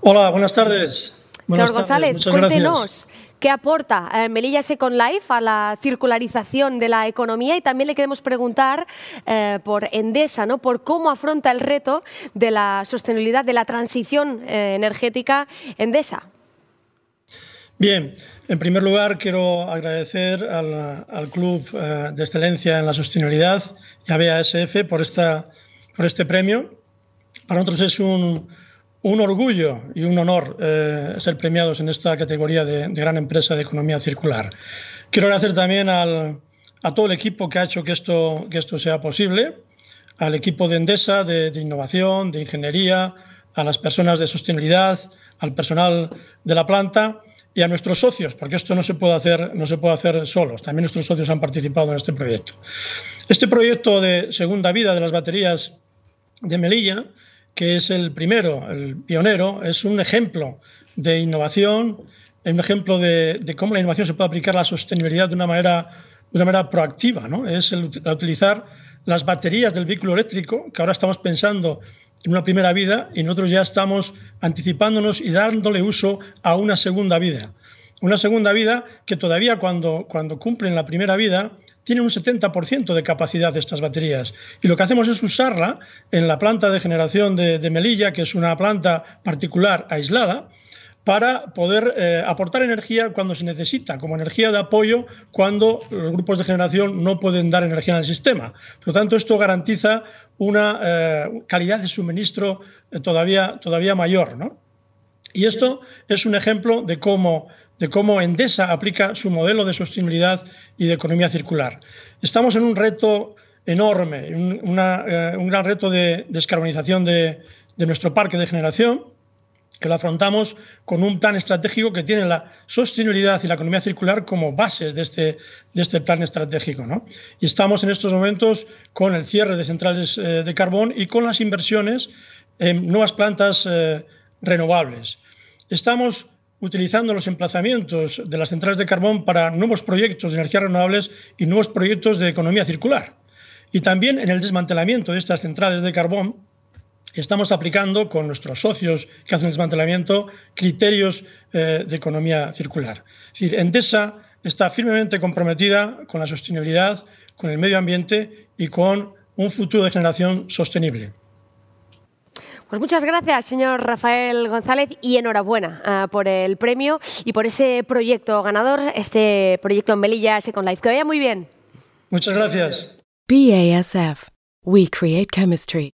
Hola, buenas tardes. Señor González, cuéntenos qué aporta eh, Melilla Second Life a la circularización de la economía y también le queremos preguntar eh, por Endesa, ¿no? por cómo afronta el reto de la sostenibilidad, de la transición eh, energética Endesa. Bien, en primer lugar quiero agradecer al, Club de Excelencia en la Sostenibilidad y a BASF por, esta, por este premio. Para nosotros es un, un orgullo y un honor eh, ser premiados en esta categoría de, gran empresa de economía circular. Quiero agradecer también al, a todo el equipo que ha hecho que esto, que esto sea posible, al equipo de Endesa, de, de, innovación, de ingeniería, a las personas de sostenibilidad, al personal de la planta y a nuestros socios, porque esto no se puede hacer, no se puede hacer solos. También nuestros socios han participado en este proyecto. Este proyecto de segunda vida de las baterías de Melilla que es el primero, el pionero, es un ejemplo de innovación, es un ejemplo de, cómo la innovación se puede aplicar a la sostenibilidad de una manera, una manera proactiva. ¿no? Es utilizar las baterías del vehículo eléctrico, que ahora estamos pensando en una primera vida y nosotros ya estamos anticipándonos y dándole uso a una segunda vida. Una segunda vida que todavía cuando, cuando cumplen la primera vida tienen un 70% de capacidad de estas baterías. Y lo que hacemos es usarla en la planta de generación de, Melilla, que es una planta particular aislada, para poder eh, aportar energía cuando se necesita, como energía de apoyo cuando los grupos de generación no pueden dar energía al sistema. Por lo tanto, esto garantiza una eh, calidad de suministro eh, todavía, todavía mayor. Y esto es un ejemplo de cómo de cómo Endesa aplica su modelo de sostenibilidad y de economía circular. Estamos en un reto enorme, eh, un, gran reto de descarbonización de, nuestro parque de generación, que lo afrontamos con un plan estratégico que tiene la sostenibilidad y la economía circular como bases de este, de este plan estratégico. ¿no? Y estamos en estos momentos con el cierre de centrales eh, de carbón y con las inversiones en nuevas plantas eh, renovables. Estamos utilizando los emplazamientos de las centrales de carbón para nuevos proyectos de energías renovables y nuevos proyectos de economía circular. Y también en el desmantelamiento de estas centrales de carbón estamos aplicando con nuestros socios que hacen desmantelamiento criterios eh, de economía circular. Es decir, Endesa está firmemente comprometida con la sostenibilidad, con el medio ambiente y con un futuro de generación sostenible. Pues muchas gracias, señor Rafael González, y enhorabuena ah, por el premio y por ese proyecto ganador, este proyecto en Melilla, Second Life. Que vaya muy bien. Muchas gracias. We create chemistry.